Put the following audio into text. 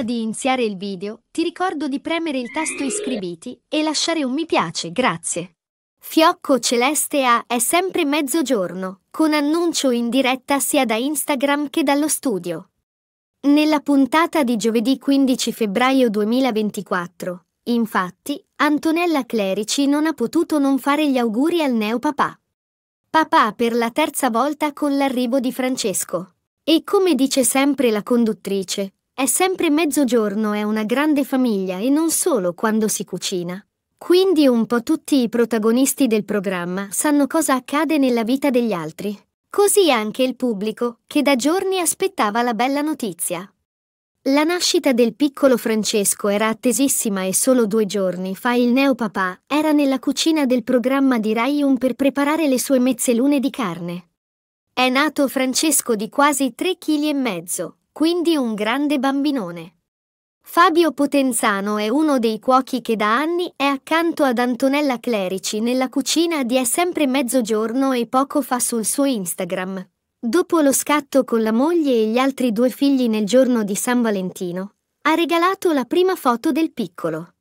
Prima di iniziare il video, ti ricordo di premere il tasto iscriviti e lasciare un mi piace, grazie. Fiocco Celeste A è sempre mezzogiorno, con annuncio in diretta sia da Instagram che dallo studio. Nella puntata di giovedì 15 febbraio 2024, infatti, Antonella Clerici non ha potuto non fare gli auguri al neo papà. Papà per la terza volta con l'arrivo di Francesco. E come dice sempre la conduttrice, è sempre mezzogiorno, è una grande famiglia e non solo quando si cucina. Quindi un po' tutti i protagonisti del programma sanno cosa accade nella vita degli altri. Così anche il pubblico, che da giorni aspettava la bella notizia. La nascita del piccolo Francesco era attesissima e solo due giorni fa il neopapà era nella cucina del programma di Rai per preparare le sue mezzelune di carne. È nato Francesco di quasi 3,5 kg quindi un grande bambinone. Fabio Potenzano è uno dei cuochi che da anni è accanto ad Antonella Clerici nella cucina di È sempre mezzogiorno e poco fa sul suo Instagram. Dopo lo scatto con la moglie e gli altri due figli nel giorno di San Valentino, ha regalato la prima foto del piccolo.